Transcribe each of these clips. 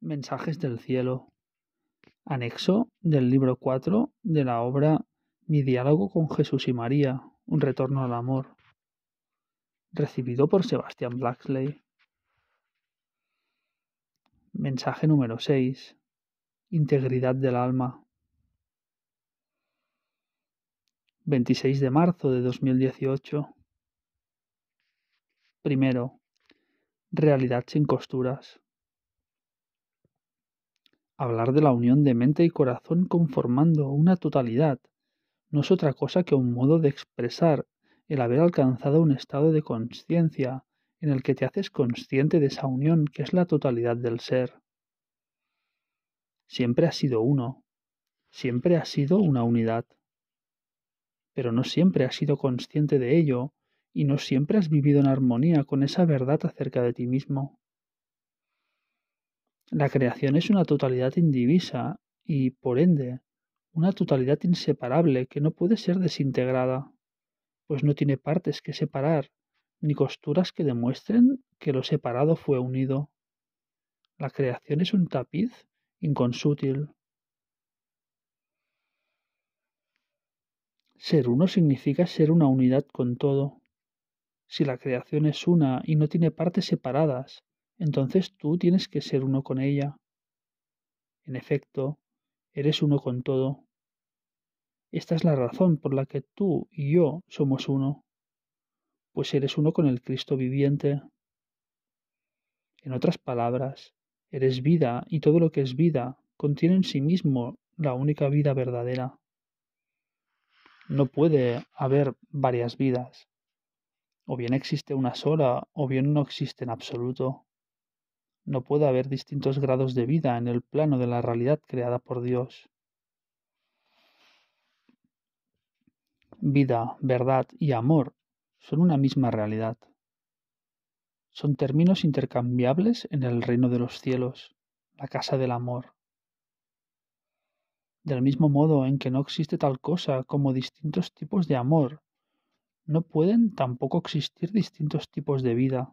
Mensajes del cielo. Anexo del libro 4 de la obra Mi diálogo con Jesús y María, un retorno al amor. Recibido por Sebastián Blacksley. Mensaje número 6. Integridad del alma. 26 de marzo de 2018. Primero, realidad sin costuras. Hablar de la unión de mente y corazón conformando una totalidad no es otra cosa que un modo de expresar el haber alcanzado un estado de conciencia en el que te haces consciente de esa unión que es la totalidad del ser. Siempre has sido uno, siempre has sido una unidad, pero no siempre has sido consciente de ello y no siempre has vivido en armonía con esa verdad acerca de ti mismo. La creación es una totalidad indivisa y, por ende, una totalidad inseparable que no puede ser desintegrada, pues no tiene partes que separar ni costuras que demuestren que lo separado fue unido. La creación es un tapiz inconsútil. Ser uno significa ser una unidad con todo. Si la creación es una y no tiene partes separadas, entonces tú tienes que ser uno con ella. En efecto, eres uno con todo. Esta es la razón por la que tú y yo somos uno, pues eres uno con el Cristo viviente. En otras palabras, eres vida y todo lo que es vida contiene en sí mismo la única vida verdadera. No puede haber varias vidas. O bien existe una sola o bien no existe en absoluto. No puede haber distintos grados de vida en el plano de la realidad creada por Dios. Vida, verdad y amor son una misma realidad. Son términos intercambiables en el reino de los cielos, la casa del amor. Del mismo modo en que no existe tal cosa como distintos tipos de amor, no pueden tampoco existir distintos tipos de vida,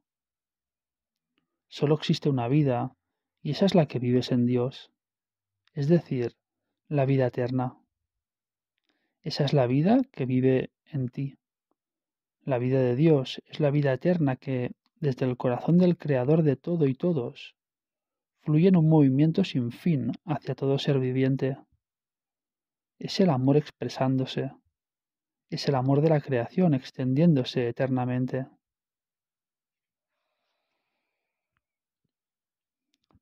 Solo existe una vida y esa es la que vives en Dios, es decir, la vida eterna. Esa es la vida que vive en ti. La vida de Dios es la vida eterna que, desde el corazón del Creador de todo y todos, fluye en un movimiento sin fin hacia todo ser viviente. Es el amor expresándose. Es el amor de la creación extendiéndose eternamente.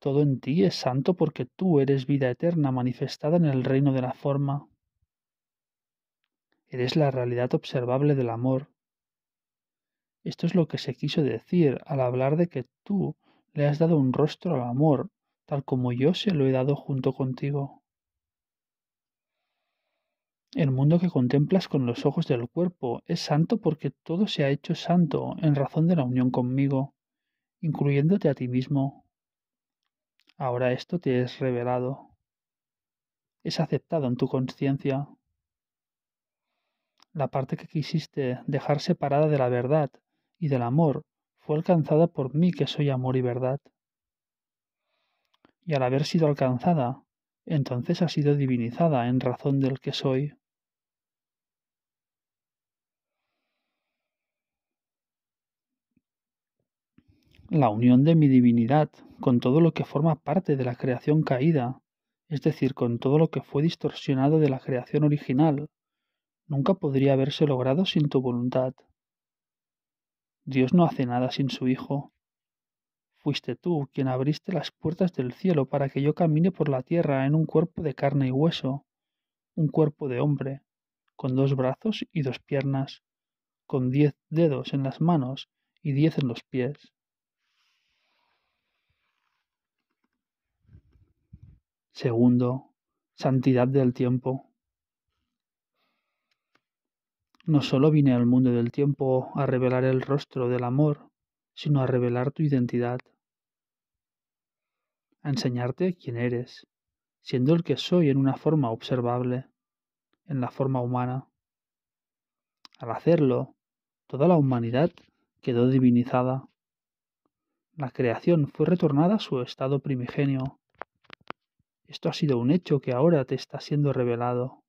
Todo en ti es santo porque tú eres vida eterna manifestada en el reino de la forma. Eres la realidad observable del amor. Esto es lo que se quiso decir al hablar de que tú le has dado un rostro al amor, tal como yo se lo he dado junto contigo. El mundo que contemplas con los ojos del cuerpo es santo porque todo se ha hecho santo en razón de la unión conmigo, incluyéndote a ti mismo. Ahora esto te es revelado, es aceptado en tu conciencia. La parte que quisiste dejar separada de la verdad y del amor fue alcanzada por mí que soy amor y verdad. Y al haber sido alcanzada, entonces ha sido divinizada en razón del que soy. la unión de mi divinidad con todo lo que forma parte de la creación caída, es decir, con todo lo que fue distorsionado de la creación original, nunca podría haberse logrado sin tu voluntad. Dios no hace nada sin su Hijo. Fuiste tú quien abriste las puertas del cielo para que yo camine por la tierra en un cuerpo de carne y hueso, un cuerpo de hombre, con dos brazos y dos piernas, con diez dedos en las manos y diez en los pies. Segundo, santidad del tiempo. No solo vine al mundo del tiempo a revelar el rostro del amor, sino a revelar tu identidad, a enseñarte quién eres, siendo el que soy en una forma observable, en la forma humana. Al hacerlo, toda la humanidad quedó divinizada. La creación fue retornada a su estado primigenio, esto ha sido un hecho que ahora te está siendo revelado.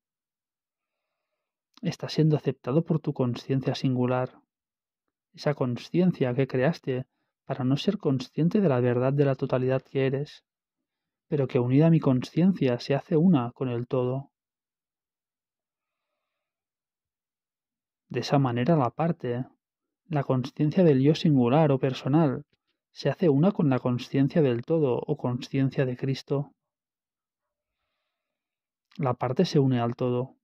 Está siendo aceptado por tu conciencia singular, esa conciencia que creaste para no ser consciente de la verdad de la totalidad que eres, pero que unida a mi conciencia se hace una con el todo. De esa manera la parte, la conciencia del yo singular o personal, se hace una con la conciencia del todo o conciencia de Cristo la parte se une al todo.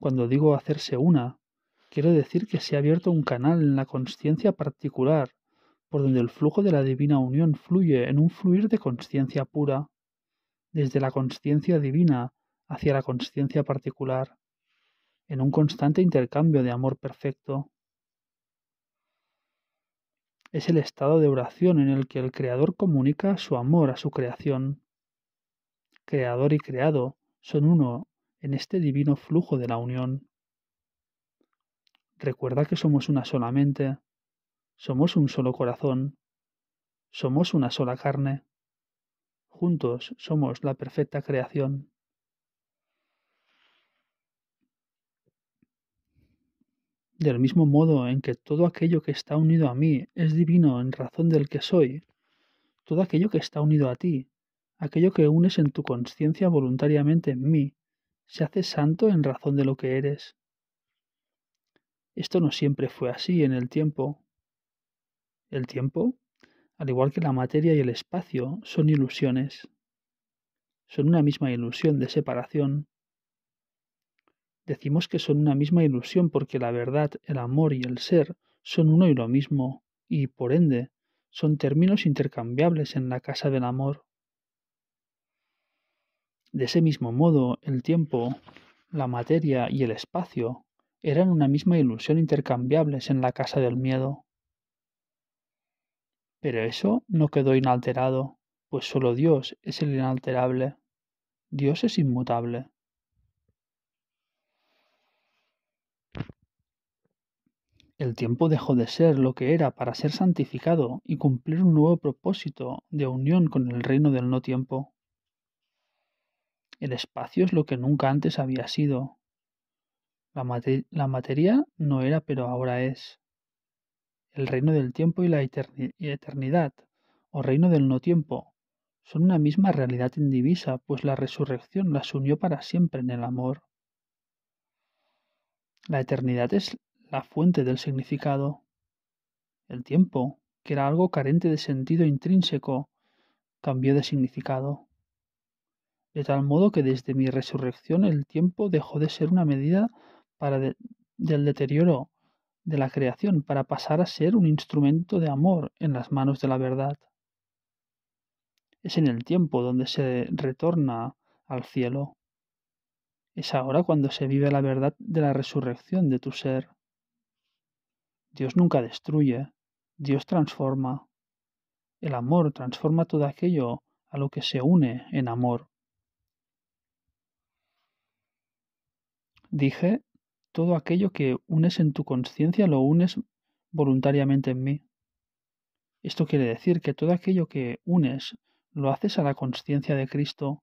Cuando digo hacerse una, quiero decir que se ha abierto un canal en la conciencia particular, por donde el flujo de la divina unión fluye en un fluir de conciencia pura, desde la conciencia divina hacia la conciencia particular, en un constante intercambio de amor perfecto. Es el estado de oración en el que el Creador comunica su amor a su creación, creador y creado, son uno en este divino flujo de la unión. Recuerda que somos una sola mente, somos un solo corazón, somos una sola carne. Juntos somos la perfecta creación. Del mismo modo en que todo aquello que está unido a mí es divino en razón del que soy, todo aquello que está unido a ti Aquello que unes en tu conciencia voluntariamente en mí se hace santo en razón de lo que eres. Esto no siempre fue así en el tiempo. El tiempo, al igual que la materia y el espacio, son ilusiones. Son una misma ilusión de separación. Decimos que son una misma ilusión porque la verdad, el amor y el ser son uno y lo mismo, y por ende, son términos intercambiables en la casa del amor. De ese mismo modo, el tiempo, la materia y el espacio eran una misma ilusión intercambiables en la casa del miedo. Pero eso no quedó inalterado, pues solo Dios es el inalterable. Dios es inmutable. El tiempo dejó de ser lo que era para ser santificado y cumplir un nuevo propósito de unión con el reino del no tiempo. El espacio es lo que nunca antes había sido. La, materia no era, pero ahora es. El reino del tiempo y la eternidad, o reino del no tiempo, son una misma realidad indivisa, pues la resurrección las unió para siempre en el amor. La eternidad es la fuente del significado. El tiempo, que era algo carente de sentido intrínseco, cambió de significado de tal modo que desde mi resurrección el tiempo dejó de ser una medida para del deterioro de la creación, para pasar a ser un instrumento de amor en las manos de la verdad. Es en el tiempo donde se retorna al cielo. Es ahora cuando se vive la verdad de la resurrección de tu ser. Dios nunca destruye, Dios transforma. El amor transforma todo aquello a lo que se une en amor. Dije, todo aquello que unes en tu conciencia lo unes voluntariamente en mí. Esto quiere decir que todo aquello que unes lo haces a la conciencia de Cristo,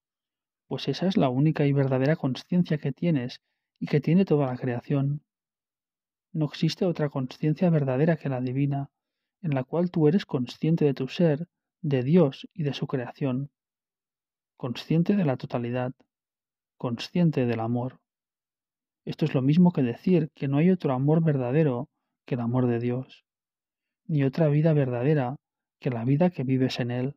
pues esa es la única y verdadera conciencia que tienes y que tiene toda la creación. No existe otra conciencia verdadera que la divina, en la cual tú eres consciente de tu ser, de Dios y de su creación, consciente de la totalidad, consciente del amor. Esto es lo mismo que decir que no hay otro amor verdadero que el amor de Dios, ni otra vida verdadera que la vida que vives en Él.